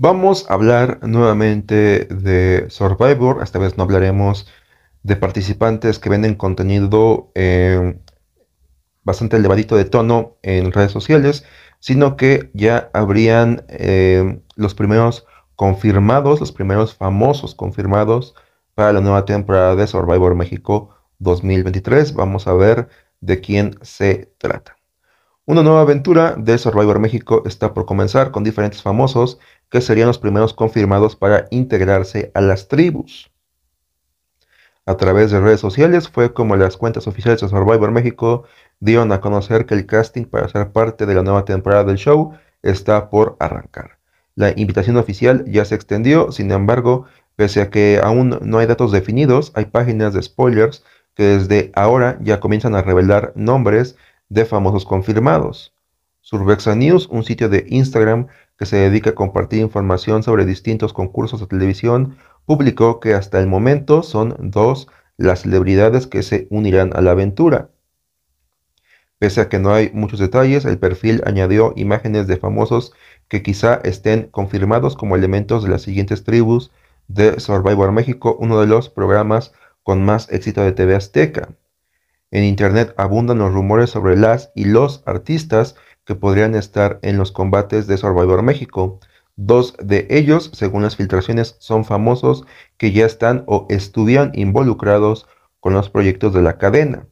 Vamos a hablar nuevamente de Survivor. Esta vez no hablaremos de participantes que venden contenido em, bastante elevadito de tono en redes sociales, sino que ya habrían em, los primeros confirmados, los primeros famosos confirmados para la nueva temporada de Survivor México 2023. Vamos a ver de quién se trata. Una nueva aventura de Survivor México está por comenzar con diferentes famosos que serían los primeros confirmados para integrarse a las tribus. A través de redes sociales fue como las cuentas oficiales de Survivor México dieron a conocer que el casting para ser parte de la nueva temporada del show está por arrancar. La invitación oficial ya se extendió, sin embargo, pese a que aún no hay datos definidos, hay páginas de spoilers que desde ahora ya comienzan a revelar nombres de famosos confirmados. Survexa News, un sitio de Instagram que se dedica a compartir información sobre distintos concursos de televisión, publicó que hasta el momento son dos las celebridades que se unirán a la aventura. Pese a que no hay muchos detalles, el perfil añadió imágenes de famosos que quizá estén confirmados como elementos de las siguientes tribus de Survivor México, uno de los programas con más éxito de TV Azteca. En Internet abundan los rumores sobre las y los artistas que podrían estar en los combates de Survivor México. Dos de ellos, según las filtraciones, son famosos que ya están o estudian involucrados con los proyectos de la cadena.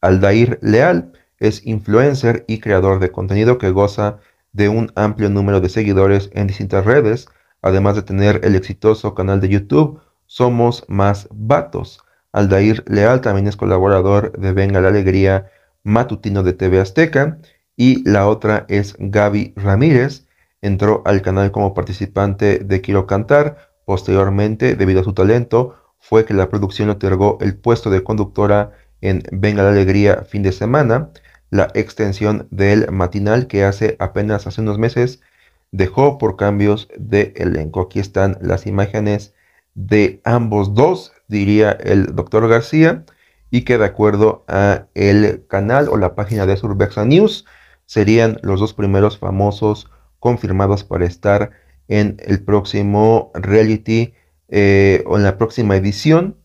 Aldair Leal es influencer y creador de contenido que goza de un amplio número de seguidores en distintas redes, además de tener el exitoso canal de YouTube Somos Más Vatos, Aldair Leal también es colaborador de Venga la Alegría Matutino de TV Azteca. Y la otra es Gaby Ramírez. Entró al canal como participante de Quiero Cantar. Posteriormente, debido a su talento, fue que la producción le otorgó el puesto de conductora en Venga la Alegría fin de semana, la extensión del matinal que hace apenas hace unos meses dejó por cambios de elenco. Aquí están las imágenes de ambos dos diría el doctor García, y que de acuerdo a el canal o la página de Survexa News, serían los dos primeros famosos confirmados para estar en el próximo reality eh, o en la próxima edición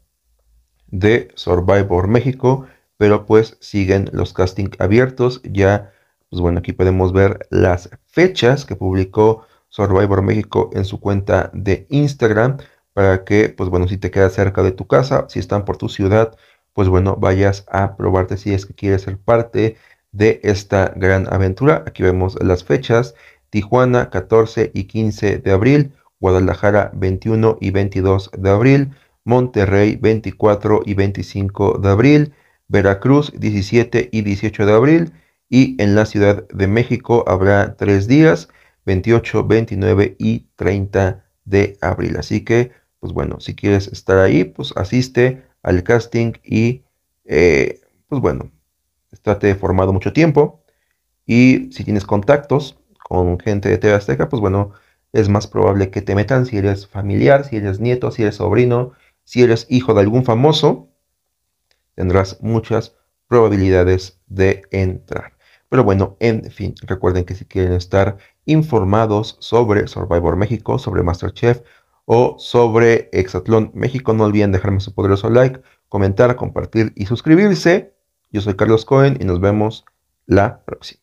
de Survivor México, pero pues siguen los castings abiertos. Ya, pues bueno, aquí podemos ver las fechas que publicó Survivor México en su cuenta de Instagram para que, pues bueno, si te quedas cerca de tu casa, si están por tu ciudad, pues bueno, vayas a probarte si es que quieres ser parte de esta gran aventura. Aquí vemos las fechas. Tijuana 14 y 15 de abril, Guadalajara 21 y 22 de abril, Monterrey 24 y 25 de abril, Veracruz 17 y 18 de abril y en la Ciudad de México habrá tres días, 28, 29 y 30 de abril. Así que pues bueno, si quieres estar ahí, pues asiste al casting y, eh, pues bueno, estate formado mucho tiempo. Y si tienes contactos con gente de TV Azteca, pues bueno, es más probable que te metan si eres familiar, si eres nieto, si eres sobrino, si eres hijo de algún famoso, tendrás muchas probabilidades de entrar. Pero bueno, en fin, recuerden que si quieren estar informados sobre Survivor México, sobre Masterchef, o sobre Exatlón México. No olviden dejarme su poderoso like, comentar, compartir y suscribirse. Yo soy Carlos Cohen y nos vemos la próxima.